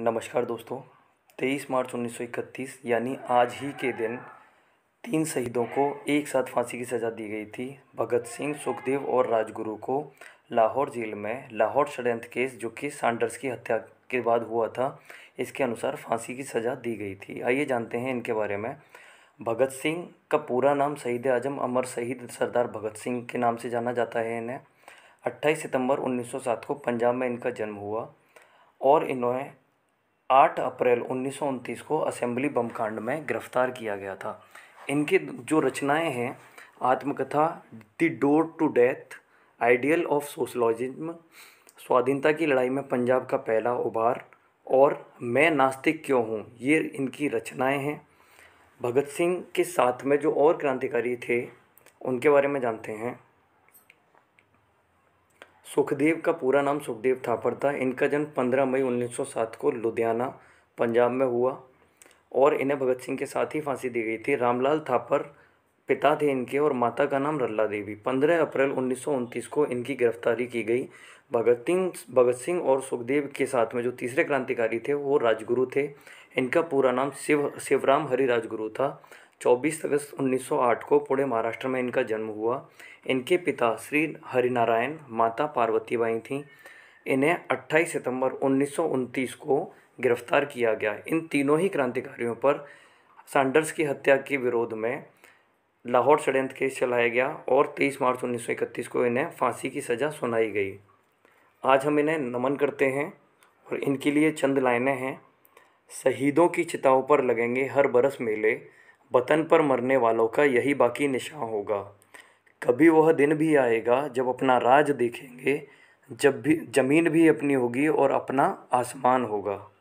नमस्कार दोस्तों 23 मार्च 1931 यानी आज ही के दिन तीन शहीदों को एक साथ फांसी की सज़ा दी गई थी भगत सिंह सुखदेव और राजगुरु को लाहौर जेल में लाहौर षडयंत्र केस जो कि सैंडर्स की हत्या के बाद हुआ था इसके अनुसार फांसी की सज़ा दी गई थी आइए जानते हैं इनके बारे में भगत सिंह का पूरा नाम शहीद आजम अमर शहीद सरदार भगत सिंह के नाम से जाना जाता है इन्हें 28 सितंबर 1907 को पंजाब में इनका जन्म हुआ और इन्होंने आठ अप्रैल उन्नीस को असेंबली बम कांड में गिरफ्तार किया गया था इनके जो रचनाएं हैं आत्मकथा the door to death ideal of socialism स्वाधीनता की लड़ाई में पंजाब का पहला उभार और मैं नास्तिक क्यों हूँ ये इनकी रचनाएं हैं भगत सिंह के साथ में जो और क्रांतिकारी थे उनके बारे में जानते हैं सुखदेव का पूरा नाम सुखदेव थापर था इनका जन्म पंद्रह मई उन्नीस को लुधियाना पंजाब में हुआ और इन्हें भगत सिंह के साथ ही फांसी दी गई थी रामलाल थापर पिता थे इनके और माता का नाम रल्ला देवी पंद्रह अप्रैल उन्नीस को इनकी गिरफ्तारी की गई भगत सिंह भगत सिंह और सुखदेव के साथ में जो तीसरे क्रांतिकारी थे वो राजगुरु थे इनका पूरा नाम शिव शिवराम हरि राजगुरु था 24 अगस्त 1908 को पुणे महाराष्ट्र में इनका जन्म हुआ इनके पिता श्री हरिनारायण माता पार्वती बाई थीं इन्हें 28 सितंबर उन्नीस को गिरफ्तार किया गया इन तीनों ही क्रांतिकारियों पर सैंडर्स की हत्या के विरोध में लाहौर षडयंत्र केस चलाया गया और 23 मार्च 1931 को इन्हें फांसी की सज़ा सुनाई गई आज हम इन्हें नमन करते हैं और इनके लिए चंद लाइनें हैं शहीदों की चिताओं पर लगेंगे हर बरस मेले वतन पर मरने वालों का यही बाकी निशान होगा कभी वह दिन भी आएगा जब अपना राज देखेंगे जब भी ज़मीन भी अपनी होगी और अपना आसमान होगा